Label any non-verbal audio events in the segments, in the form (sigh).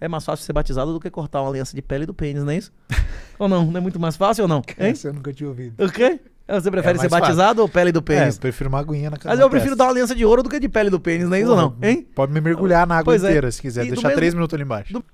é mais fácil ser batizado do que cortar uma aliança de pele do pênis, não é isso? (laughs) ou não? Não é muito mais fácil ou não? Isso eu nunca tinha ouvido. O quê? Ah, você prefere é ser batizado fácil. ou pele do pênis? É, eu prefiro uma aguinha na cara. Mas eu prefiro dar uma aliança de ouro do que de pele do pênis, não é isso ou não? Hein? Pode me mergulhar na água pois é. inteira, é. se quiser. E Deixar três mesmo... minutos ali embaixo. Do...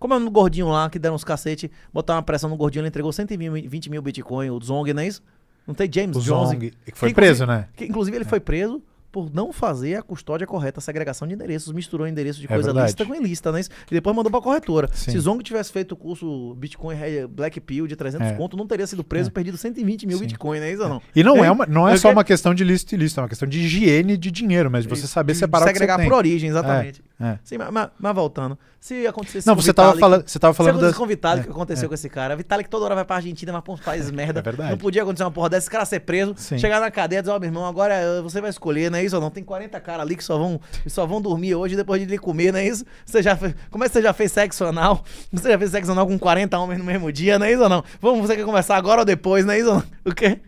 Como é um gordinho lá que deram uns cacete, botaram uma pressão no gordinho, ele entregou 120 mil Bitcoin, o Zong, não é isso? Não tem James o Jones. Zong, que foi que, preso, né? Que, inclusive ele é. foi preso por não fazer a custódia correta, a segregação de endereços, misturou endereço de é coisa lista com ilícita, né? E depois mandou pra corretora. Sim. Se Zong tivesse feito o curso Bitcoin é, Black Pill de 300 é. conto, não teria sido preso, é. perdido 120 mil Sim. Bitcoin, né? Isso ou não? É. E não é, é uma, não é só uma questão de lícito e ilícito, é uma questão de higiene de dinheiro, mas de você saber separar de o que você tem. por origem, exatamente. É. Sim, mas, mas, voltando. Se acontecesse Não, você estava falando, você tava falando se das... é, que aconteceu é. com esse cara. Vitalik toda hora vai pra Argentina, mas pra uns países (laughs) é merda. É verdade. Não podia acontecer uma porra dessa, esse cara ser preso, Sim. chegar na cadeia e dizer, ó, oh, meu irmão, agora eh, você vai escolher, não é isso ou não? Tem 40 caras ali que só vão, só vão dormir hoje depois de comer, não é isso? Você já fez, como é que você já fez sexo anal? Você já fez sexo anal com 40 homens no mesmo dia, não é isso ou não? Vamos, você quer conversar agora ou depois, não é isso ou não? O quê?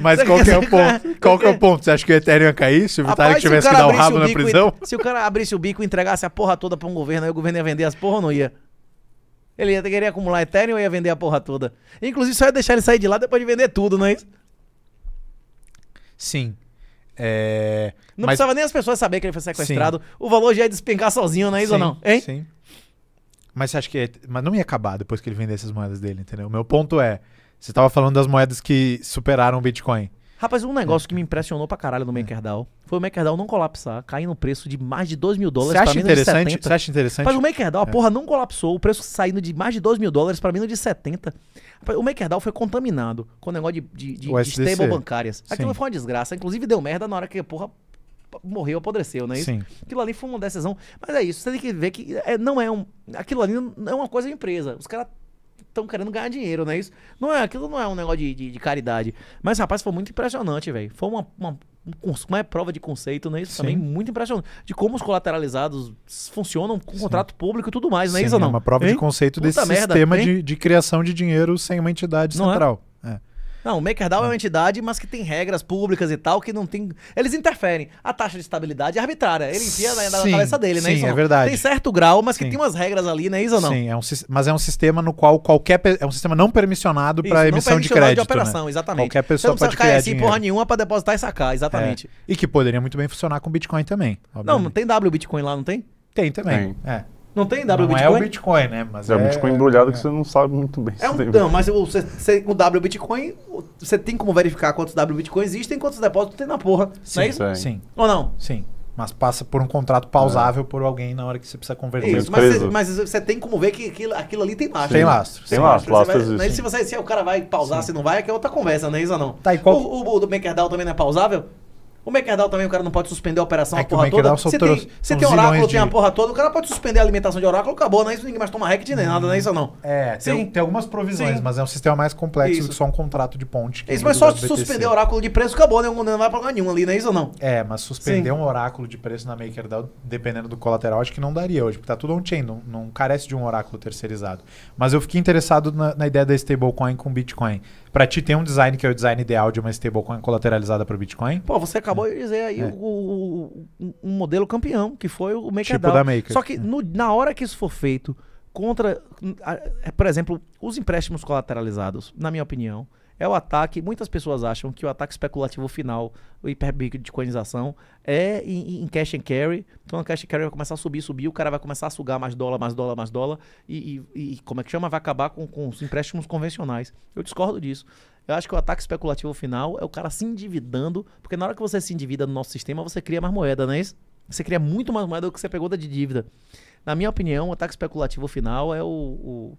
Mas qual que é o ponto? Qual que é o ponto? Você acha que o Ethereum ia é cair se o Vitalik tivesse o que dar o rabo o na e- prisão? se o cara abrisse o bico e entregasse a porra toda pra um governo, aí o governo ia vender as porra ou não ia? Ele ia querer acumular Ethereum ou ia vender a porra toda? Inclusive, só ia deixar ele sair de lá depois de vender tudo, não é isso? Sim. É... Não mas- precisava nem as pessoas saber que ele foi sequestrado. O valor já ia despencar sozinho, não é isso ou Sim, não? Hein? Sim. Mas você acha que. É, mas não ia acabar depois que ele vendesse as moedas dele, entendeu? O meu ponto é. Você estava falando das moedas que superaram o Bitcoin. Rapaz, um é. negócio é. que me impressionou pra caralho no é. MakerDAO foi o MakerDAO não colapsar, cair no preço de mais de 2 mil dólares para menos de 70. Você acha interessante? Mas o MakerDAO, a é. porra, não colapsou. O preço saindo de mais de 2 mil dólares para menos de 70. Rapaz, o MakerDAO foi contaminado com o negócio de, de, de, de stable bancárias. Aquilo Sim. foi uma desgraça. Inclusive deu merda na hora que, porra, morreu, apodreceu, não é isso? Sim. Aquilo ali foi uma decisão. Mas é isso, você tem que ver que é, não é um. Aquilo ali não é uma coisa de empresa. Os caras estão querendo ganhar dinheiro, não é isso? Não é, aquilo não é um negócio de, de, de caridade. Mas, rapaz, foi muito impressionante, velho. Foi uma, uma uma é prova de conceito, não é Isso Sim. também muito impressionante. De como os colateralizados funcionam com contrato público e tudo mais, não é Sim, isso não? É uma prova hein? de conceito Puta desse merda, sistema de, de criação de dinheiro sem uma entidade não é? central. É? Não, o MakerDAO é uma ah. entidade, mas que tem regras públicas e tal, que não tem. Eles interferem. A taxa de estabilidade é arbitrária. Ele enfia na, na sim, cabeça dele, né? Sim, isso é verdade. Tem certo grau, mas que tem umas regras ali, né? Isso ou não? Sim, é um, mas é um sistema no qual qualquer. É um sistema não permissionado para emissão de crédito. de né? operação, né? exatamente. Qualquer pessoa Você não pode criar assim, porra nenhuma para depositar e sacar, é. exatamente. É. E que poderia muito bem funcionar com Bitcoin também. Obviamente. Não, não tem W Bitcoin lá, não tem? Tem também. Tem. É. Não tem W não Bitcoin? Não é o Bitcoin, né? Mas é, é o Bitcoin embrulhado é, que você não sabe muito bem. É um, não, mas você, você, o W Bitcoin, você tem como verificar quantos W Bitcoin existem e quantos depósitos tem na porra. Sim, não é isso? Tem. Sim. Ou não? Sim. Mas passa por um contrato pausável é. por alguém na hora que você precisa converter. Isso, mas, você, mas você tem como ver que aquilo, aquilo ali tem lastro. Tem lastro. Tem lastro. lastro, lastro vai, se, você, se o cara vai pausar, Sim. se não vai, é que é outra conversa, não é isso ou não? Tá, qual... o, o, o do MakerDAO também não é pausável? O MakerDAO também, o cara não pode suspender a operação é a porra toda. Você tem, você tem oráculo, de... tem a porra toda, o cara pode suspender a alimentação de oráculo, acabou, não é isso, ninguém mais toma hack nem hum. nada, não é isso não. É, Sim. tem, tem algumas provisões, Sim. mas é um sistema mais complexo isso. do que só um contrato de ponte. É isso, mas só suspender oráculo de preço, acabou, né? Não, vai pagar nenhum ali, não é isso não. É, mas suspender Sim. um oráculo de preço na MakerDAO, dependendo do colateral, acho que não daria hoje, porque tá tudo on-chain, não, não, carece de um oráculo terceirizado. Mas eu fiquei interessado na, na ideia da stablecoin com Bitcoin. Pra ti tem um design que é o design ideal de uma stablecoin colateralizada pro Bitcoin? Pô, você acabou é. de dizer aí é. o, o, um modelo campeão, que foi o MakerDAO. Tipo da Maker. Só que é. no, na hora que isso for feito, contra, é, por exemplo, os empréstimos colateralizados, na minha opinião, é o ataque. Muitas pessoas acham que o ataque especulativo final, o hiperbitcoinização, é em, em, cash and carry. Então, a cash and carry vai começar a subir, subir, o cara vai começar a sugar mais dólar, mais dólar, mais dólar, e, e, e como é que chama? Vai acabar com, com os empréstimos convencionais. Eu discordo disso. Eu acho que o ataque especulativo final é o cara se endividando, porque na hora que você se endivida no nosso sistema, você cria mais moeda, não é isso? Você cria muito mais moeda do que você pegou da de dívida. Na minha opinião, o ataque especulativo final é o, o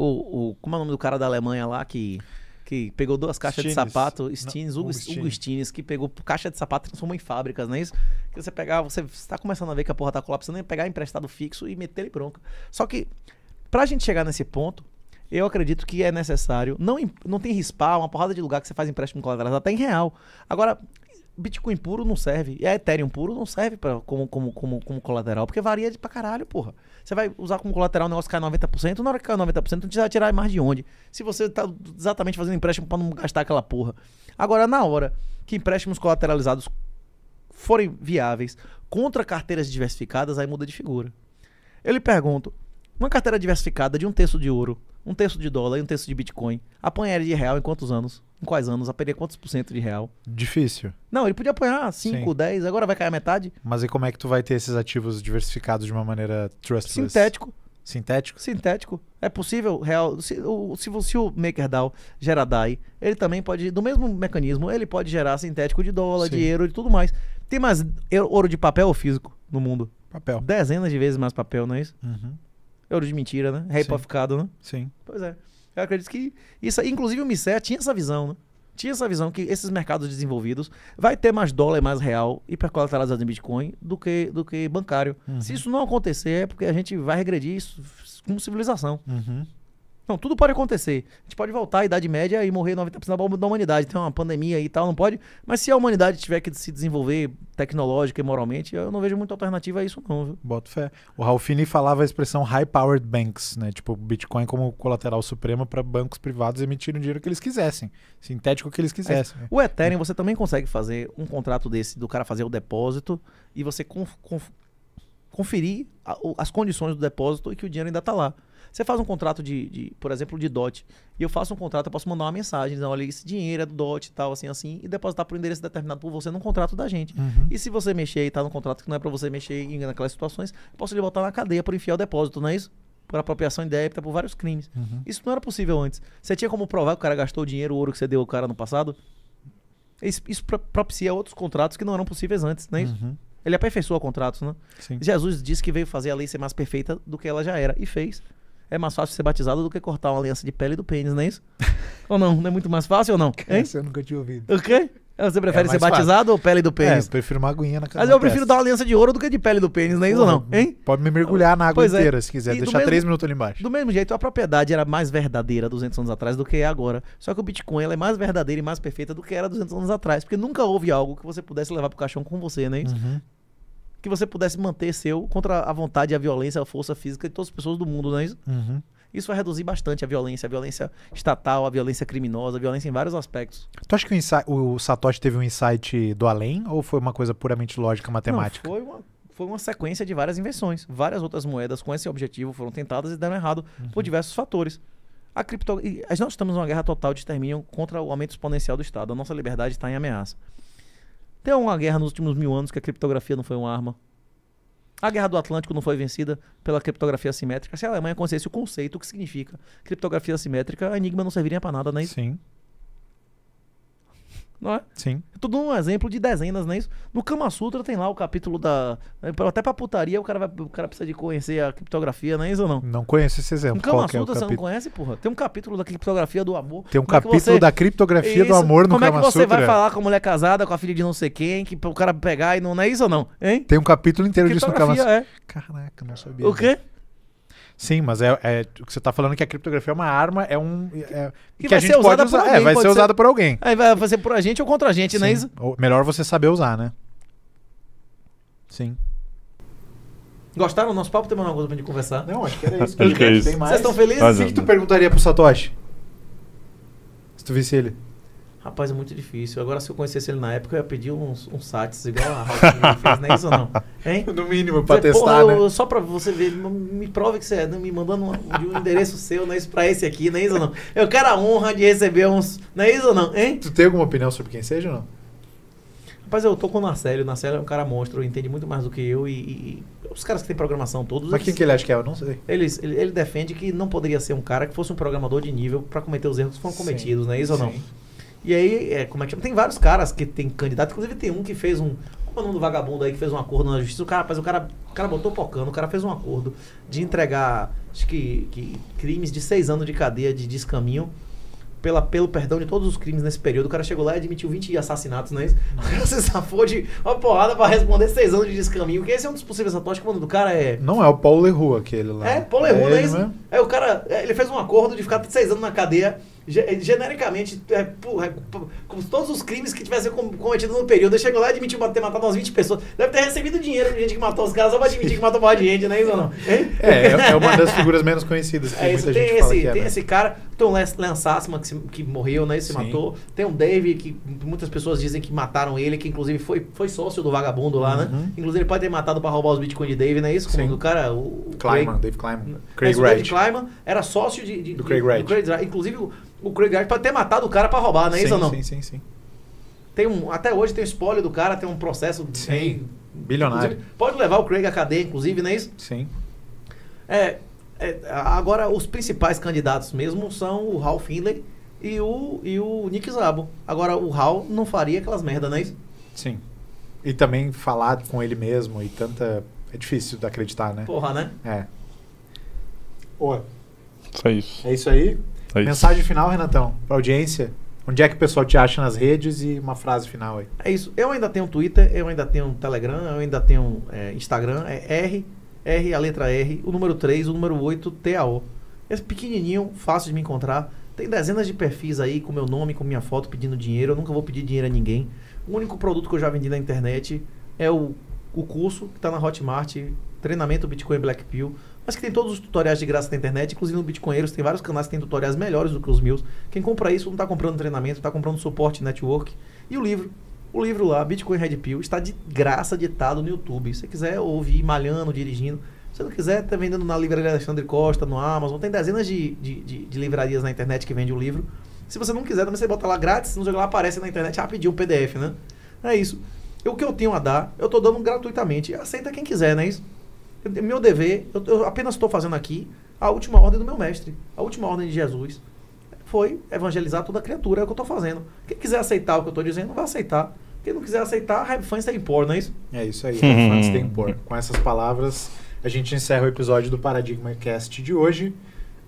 o, o, como é o nome do cara da Alemanha lá que que pegou duas caixas Stines. de sapato, Stines, Hugo, Hugo Stines, que pegou caixa de sapato e transformou em fábricas, não é isso? Que você pegar, você está começando a ver que a porra tá colapsando, e pegar emprestado fixo e meter ele bronca. Só que, para a gente chegar nesse ponto, eu acredito que é necessário. Não, não tem rispar, uma porrada de lugar que você faz empréstimo colateral, até tá em real. Agora, Bitcoin puro não serve. E a Ethereum puro não serve pra, como, como, como, como colateral, porque varia de pra caralho, porra. Você vai usar como colateral o negócio que cai 90%, na hora que cai 90%, não vai tirar mais de onde. Se você tá exatamente fazendo empréstimo para não gastar aquela porra. Agora, na hora que empréstimos colateralizados forem viáveis contra carteiras diversificadas, aí muda de figura. Eu lhe pergunto, uma carteira diversificada de um terço de ouro, um terço de dólar e um terço de Bitcoin. Apanharia de real em quantos anos? Em quais anos? Apanharia quantos por cento de real? Difícil. Não, ele podia apanhar 5, 10, agora vai cair a metade. Mas e como é que tu vai ter esses ativos diversificados de uma maneira trustless? Sintético. Sintético? Sintético. É possível, real. Se o, se, se o MakerDAO gera DAI, ele também pode, do mesmo mecanismo, ele pode gerar sintético de dólar, Sim. de euro e tudo mais. Tem mais ouro de papel ou físico no mundo? Papel. Dezenas de vezes mais papel, não é isso? Uhum. É Euro de mentira, né? Reipaficado, né? Sim. Pois é. Eu acredito que isso, inclusive o Misset tinha essa visão, né? Tinha essa visão que esses mercados desenvolvidos vai ter mais dólar, mais real hipercolateralizado em Bitcoin do que, do que bancário. Uhum. Se isso não acontecer, é porque a gente vai regredir isso como civilização. Uhum. Não, tudo pode acontecer. A gente pode voltar à Idade Média e morrer 90% da humanidade. Tem uma pandemia e tal, não pode. Mas se a humanidade tiver que se desenvolver tecnológica e moralmente, eu não vejo muita alternativa a isso, não. Viu? Boto fé. O Ralfini falava a expressão high-powered banks, né? Tipo, Bitcoin como colateral supremo para bancos privados emitirem o dinheiro que eles quisessem. Sintético que eles quisessem. O Ethereum, é. você também consegue fazer um contrato desse do cara fazer o depósito e você conferir a, as condições do depósito e que o dinheiro ainda está lá. Você faz um contrato de, de, por exemplo, de DOT, e eu faço um contrato, eu posso mandar uma mensagem, dizendo, olha, esse dinheiro é do DOT e tal, assim, assim, e depositar para o endereço determinado por você num contrato da gente. Uhum. E se você mexer e está num contrato que não é para você mexer em, naquelas situações, posso lhe botar na cadeia por enfiar o depósito, não é isso? Por apropriação indébita, por vários crimes. Uhum. Isso não era possível antes. Você tinha como provar que o cara gastou o dinheiro, o ouro que você deu ao cara no passado? Isso, isso propicia outros contratos que não eram possíveis antes, não é isso? Uhum. Ele aperfeiçoa contratos, né? Sim. Jesus disse que veio fazer a lei ser mais perfeita do que ela já era. E fez. É mais fácil ser batizado do que cortar uma aliança de pele do pênis, não é isso? (laughs) ou não? Não é muito mais fácil ou não? Hein? eu nunca tinha ouvido. O quê? Você é prefere é ser batizado fácil. ou pele do é, pênis? É, eu prefiro uma aguinha na cabeça. Mas eu prefiro dar uma aliança de ouro do que de pele do pênis, é Isso não, hein? Pode me mergulhar na água pois é. inteira, é. se quiser. E deixar mesmo, três minutos ali embaixo. Do mesmo jeito, a propriedade era mais verdadeira 200 anos atrás do que é agora. Só que o Bitcoin ela é mais verdadeira e mais perfeita do que era 200 anos atrás. Porque nunca houve algo que você pudesse levar pro caixão com você, né? Uhum. Que você pudesse manter seu contra a vontade, a violência, a força física de todas as pessoas do mundo, é Isso? Uhum. Isso vai reduzir bastante a violência, a violência estatal, a violência criminosa, a violência em vários aspectos. Tu acha que o, o Satoshi teve um insight do além ou foi uma coisa puramente lógica, matemática? Não, foi uma foi uma sequência de várias invenções. Várias outras moedas com esse objetivo foram tentadas e deram errado uhum. por diversos fatores. A cripto... Nós estamos numa guerra total de extermínio contra o aumento exponencial do Estado. A nossa liberdade está em ameaça. Tem uma guerra nos últimos mil anos que a criptografia não foi uma arma. A Guerra do Atlântico não foi vencida pela criptografia assimétrica. Se a Alemanha conhecesse o conceito, o que significa criptografia assimétrica, a Enigma não serviria para nada, né? Sim não é? Sim. É tudo um exemplo de dezenas, não é isso? No Kama Sutra tem lá o capítulo da. Né, até pra putaria o cara, vai, o cara precisa de conhecer a criptografia, não é isso ou não? Não conheço esse exemplo. No Kama Qual é Sutra é você não conhece, porra? Tem um capítulo da criptografia do amor. Tem um como é capítulo é você... da criptografia isso. do amor no Kama Sutra. Como é que você Sutra? vai falar com a mulher casada, com a filha de não sei quem, que o cara pegar e não, não é isso ou não? Hein? Tem um capítulo inteiro disso no Kama Sutra. É. Caraca, não sabia. O quê? Sim, mas é, é o que você está falando é que a criptografia é uma arma, é um. É, que, que a gente pode usar. É, alguém, é, vai ser usada por alguém. Aí vai fazer por a gente ou contra a gente, é Sim. isso? Ou melhor você saber usar, né? Sim. Gostaram do nosso papo? Tem mais alguma coisa pra gente conversar? Não, acho que era isso. Que acho que é isso. Vocês estão felizes? O que, que tu perguntaria pro Satoshi? Se tu visse ele. Rapaz, é muito difícil. Agora, se eu conhecesse ele na época, eu ia pedir uns, uns sites igual a Raul fez, não é isso não? Hein? (laughs) No mínimo, para testar, né? só para você ver, me prova que você é, né? me mandando um, um endereço (laughs) seu, não é isso, para esse aqui, não é isso ou não? Eu quero a honra de receber uns, não é isso ou não? Hein? Tu tem alguma opinião sobre quem seja ou não? Rapaz, eu tô com o Narcélio. O Narcélio é um cara monstro, entende muito mais do que eu. E, e os caras que têm programação todos. Mas quem que ele acha que é? Eu não sei. Eles, ele, ele, defende que não poderia ser um cara que fosse um programador de nível para cometer os erros que foram Sim. cometidos, não é isso Sim. ou não? E aí, é, como é que chama? Tem vários caras que tem candidato, inclusive tem um que fez um. Como é o nome do vagabundo aí que fez um acordo na justiça? O cara, rapaz, o cara, o cara botou pocando, o cara fez um acordo de entregar, acho que, que crimes de seis anos de cadeia de descaminho pela, pelo perdão de todos os crimes nesse período. O cara chegou lá e admitiu 20 assassinatos, não é isso? O cara se safou de uma porrada pra responder seis anos de descaminho. Que esse é um dos possíveis atos que o nome do cara é. Não é o Paulo Leroux aquele lá. É, Paulo Leroux, é, não é, é isso? Mesmo? É, o cara, é, ele fez um acordo de ficar seis anos na cadeia genericamente, é, porra, é, como todos os crimes que tivessem cometido no período, ele chegou lá e admitiu ter matado umas 20 pessoas. Deve ter recebido dinheiro de gente que matou os caras, só pra admitir que matou um monte de gente, né, não? É, é, é, uma das figuras menos conhecidas que é isso, muita tem gente esse, fala que é, Tem né? esse cara, tem o Lance Assman que, que, morreu, né, e se Sim. matou. Tem um Dave, que muitas pessoas dizem que mataram ele, que inclusive foi, foi sócio do vagabundo lá, né? uhum. né? Inclusive ele pode ter matado pra roubar os bitcoins de Dave, não é isso? Como do cara, o... Clyman, Craig, Dave Clyman. Craig é Wright. Dave Clyman era sócio de, de, do, Craig Wright. do Craig Wright. Inclusive o Craig Wright pode ter matado o cara para roubar, não é sim, isso ou não? Sim, sim, sim. Tem um, até hoje tem o espólio do cara, tem um processo sim, bem, bilionário. Pode levar o Craig à cadeia, inclusive, não é isso? Sim. É, é, agora, os principais candidatos mesmo são o Hal Finley e o, e o Nick Zabo. Agora, o Hal não faria aquelas merda, não é isso? Sim. E também falar com ele mesmo e tanta. É difícil de acreditar, né? Porra, né? É. Oi. Só isso. É isso aí. É Mensagem final, Renatão, para audiência. Onde é que o pessoal te acha nas redes e uma frase final aí? É isso. Eu ainda tenho Twitter, eu ainda tenho Telegram, eu ainda tenho é, Instagram. É R, R, a letra R, o número 3, o número 8, TAO. é pequenininho, fácil de me encontrar. Tem dezenas de perfis aí com meu nome, com minha foto, pedindo dinheiro. Eu nunca vou pedir dinheiro a ninguém. O único produto que eu já vendi na internet é o, o curso que está na Hotmart, treinamento Bitcoin Black Pill mas que tem todos os tutoriais de graça na internet, inclusive no Bitcoinheiros tem vários canais que tem tutoriais melhores do que os meus. Quem compra isso não está comprando treinamento, está comprando suporte network. E o livro, o livro lá, Bitcoin Red Pill, está de graça ditado no YouTube. Se você quiser ouvir malhando, dirigindo, se não quiser, está vendendo na Livraria Alexandre Costa, no Amazon, tem dezenas de, de, de, de livrarias na internet que vende o livro. Se você não quiser, também você bota lá grátis, não joga lá, aparece na internet rapidinho o PDF, né? É isso. O que eu tenho a dar, eu estou dando gratuitamente. Aceita quem quiser, não é isso? Meu dever, eu, eu apenas estou fazendo aqui a última ordem do meu mestre, a última ordem de Jesus. Foi evangelizar toda criatura, é o que eu estou fazendo. Quem quiser aceitar o que eu estou dizendo, vai aceitar. Quem não quiser aceitar, fun, stay impor, não é isso? É isso aí, fun, stay impor. Com essas palavras, a gente encerra o episódio do Paradigma Cast de hoje.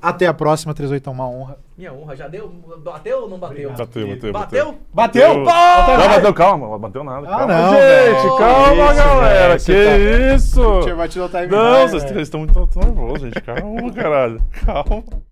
Até a próxima, 38 é uma honra. Minha honra, já deu? Bateu ou não bateu? Bateu, bateu. Bateu? Bateu? bateu. bateu. bateu. Tá não, bateu, calma, não bateu nada. Ah, calma. não. Gente, calma, isso, galera. que tá... isso? Tinha batido o time. Não, mais, vocês estão muito nervosos, gente. Calma, caralho. Calma.